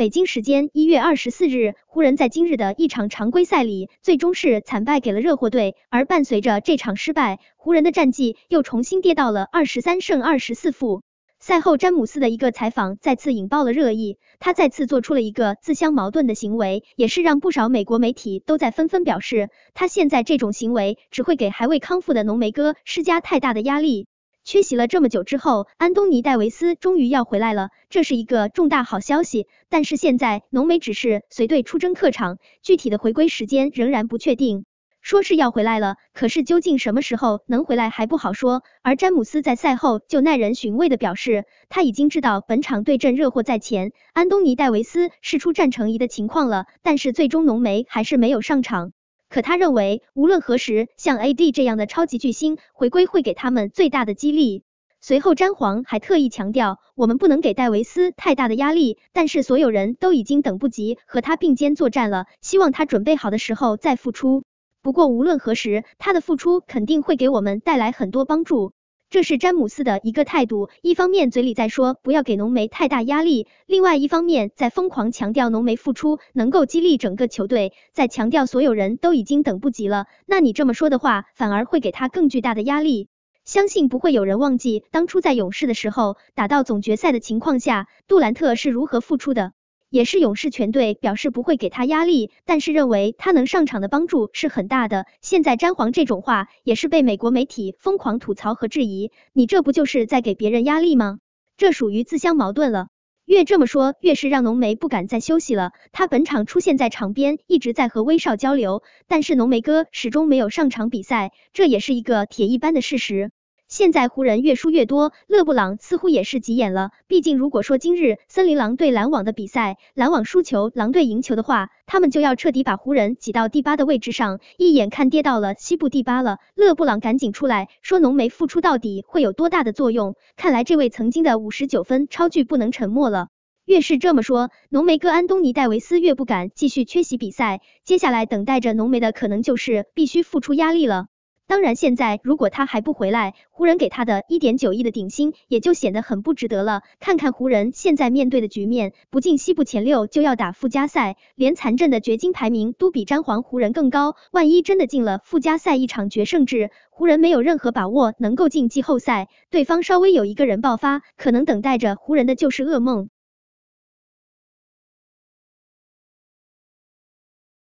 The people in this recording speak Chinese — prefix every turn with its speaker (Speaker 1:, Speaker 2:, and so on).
Speaker 1: 北京时间一月二十四日，湖人在今日的一场常规赛里，最终是惨败给了热火队。而伴随着这场失败，湖人的战绩又重新跌到了二十三胜二十四负。赛后，詹姆斯的一个采访再次引爆了热议。他再次做出了一个自相矛盾的行为，也是让不少美国媒体都在纷纷表示，他现在这种行为只会给还未康复的浓眉哥施加太大的压力。缺席了这么久之后，安东尼·戴维斯终于要回来了，这是一个重大好消息。但是现在浓眉只是随队出征客场，具体的回归时间仍然不确定。说是要回来了，可是究竟什么时候能回来还不好说。而詹姆斯在赛后就耐人寻味地表示，他已经知道本场对阵热火在前，安东尼·戴维斯是出战成疑的情况了，但是最终浓眉还是没有上场。可他认为，无论何时，像 AD 这样的超级巨星回归会给他们最大的激励。随后，詹皇还特意强调，我们不能给戴维斯太大的压力，但是所有人都已经等不及和他并肩作战了。希望他准备好的时候再付出。不过，无论何时，他的付出肯定会给我们带来很多帮助。这是詹姆斯的一个态度，一方面嘴里在说不要给浓眉太大压力，另外一方面在疯狂强调浓眉付出能够激励整个球队，在强调所有人都已经等不及了。那你这么说的话，反而会给他更巨大的压力。相信不会有人忘记，当初在勇士的时候，打到总决赛的情况下，杜兰特是如何复出的。也是勇士全队表示不会给他压力，但是认为他能上场的帮助是很大的。现在詹皇这种话也是被美国媒体疯狂吐槽和质疑，你这不就是在给别人压力吗？这属于自相矛盾了。越这么说，越是让浓眉不敢再休息了。他本场出现在场边，一直在和威少交流，但是浓眉哥始终没有上场比赛，这也是一个铁一般的事实。现在湖人越输越多，勒布朗似乎也是急眼了。毕竟如果说今日森林狼对篮网的比赛，篮网输球，狼队赢球的话，他们就要彻底把湖人挤到第八的位置上，一眼看跌到了西部第八了。勒布朗赶紧出来说，浓眉付出到底会有多大的作用？看来这位曾经的五十九分超巨不能沉默了。越是这么说，浓眉哥安东尼戴维斯越不敢继续缺席比赛。接下来等待着浓眉的可能就是必须付出压力了。当然，现在如果他还不回来，湖人给他的一点九亿的顶薪也就显得很不值得了。看看湖人现在面对的局面，不进西部前六就要打附加赛，连残阵的掘金排名都比詹皇湖人更高。万一真的进了附加赛一场决胜制，湖人没有任何把握能够进季后赛，对方稍微有一个人爆发，可能等待着湖人的就是噩梦。